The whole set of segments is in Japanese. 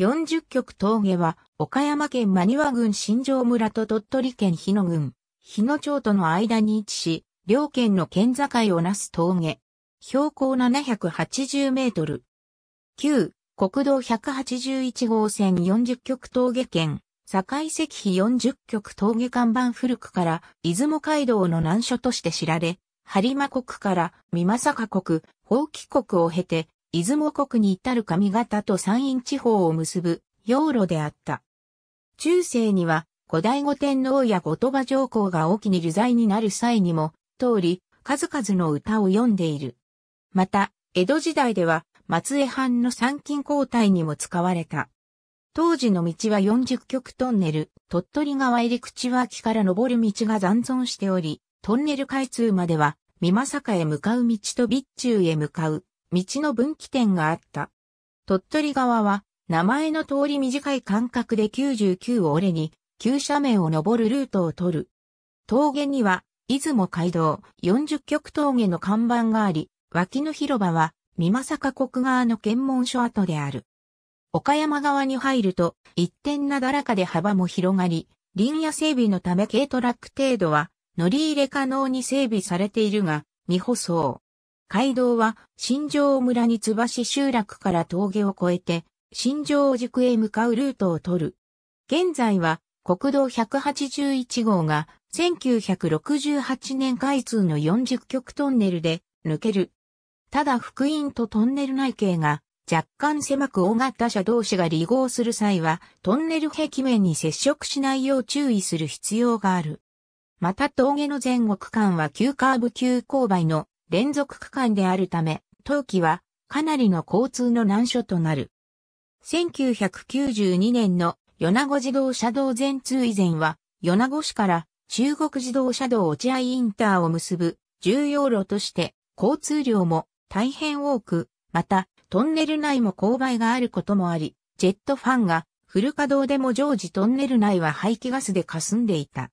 40曲峠は、岡山県真庭郡新城村と鳥取県日野郡、日野町との間に位置し、両県の県境をなす峠。標高780メートル。旧、国道181号線40曲峠県、境石碑40曲峠看板古くから、出雲街道の難所として知られ、播磨国から美政国、法規国を経て、出雲国に至る上方と山陰地方を結ぶ洋路であった。中世には後醍醐天皇や後鳥羽上皇が沖に流罪になる際にも、通り、数々の歌を詠んでいる。また、江戸時代では、松江藩の参勤交代にも使われた。当時の道は40曲トンネル、鳥取川入り口脇から登る道が残存しており、トンネル開通までは、美作へ向かう道と備中へ向かう道の分岐点があった。鳥取側は、名前の通り短い間隔で99を折れに、急斜面を登るルートを取る。峠には、出雲街道40曲峠の看板があり、脇の広場は、三坂国側の検問所跡である。岡山側に入ると、一点なだらかで幅も広がり、林野整備のため軽トラック程度は、乗り入れ可能に整備されているが、未舗装。街道は新城村に津集落から峠を越えて新城軸へ向かうルートを取る。現在は国道181号が1968年開通の40極トンネルで抜ける。ただ福音とトンネル内径が若干狭く大型車同士が離合する際はトンネル壁面に接触しないよう注意する必要がある。また峠の前後区間は急カーブ急勾配の連続区間であるため、冬季はかなりの交通の難所となる。1992年の米子自動車道全通以前は、米子市から中国自動車道落合インターを結ぶ重要路として交通量も大変多く、またトンネル内も勾配があることもあり、ジェットファンがフル稼働でも常時トンネル内は排気ガスで霞んでいた。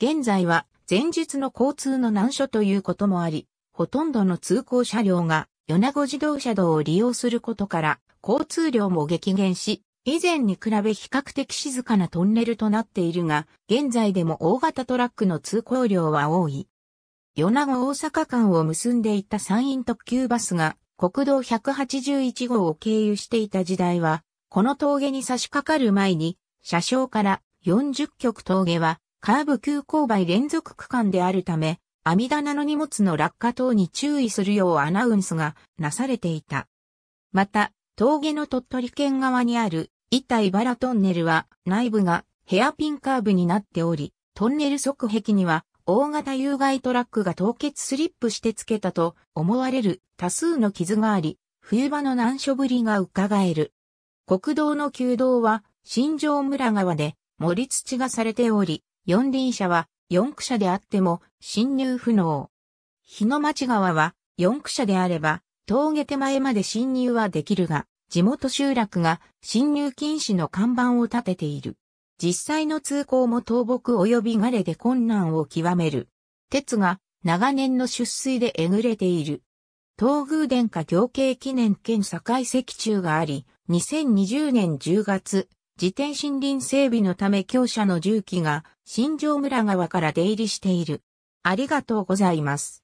現在は前述の交通の難所ということもあり、ほとんどの通行車両が米子自動車道を利用することから、交通量も激減し、以前に比べ比較的静かなトンネルとなっているが、現在でも大型トラックの通行量は多い。米子大阪間を結んでいた山陰特急バスが国道181号を経由していた時代は、この峠に差し掛かる前に、車掌から40局峠はカーブ急勾配連続区間であるため、網棚の荷物の落下等に注意するようアナウンスがなされていた。また、峠の鳥取県側にある、板原トンネルは内部がヘアピンカーブになっており、トンネル側壁には大型有害トラックが凍結スリップしてつけたと思われる多数の傷があり、冬場の難所ぶりが伺える。国道の旧道は新城村側で盛り土がされており、四輪車は四区社であっても侵入不能。日の町川は四区社であれば峠手前まで侵入はできるが、地元集落が侵入禁止の看板を立てている。実際の通行も倒木及び枯れで困難を極める。鉄が長年の出水でえぐれている。東宮殿下行計記念兼境石柱があり、2020年10月、自転森林整備のため強者の重機が新庄村側から出入りしている。ありがとうございます。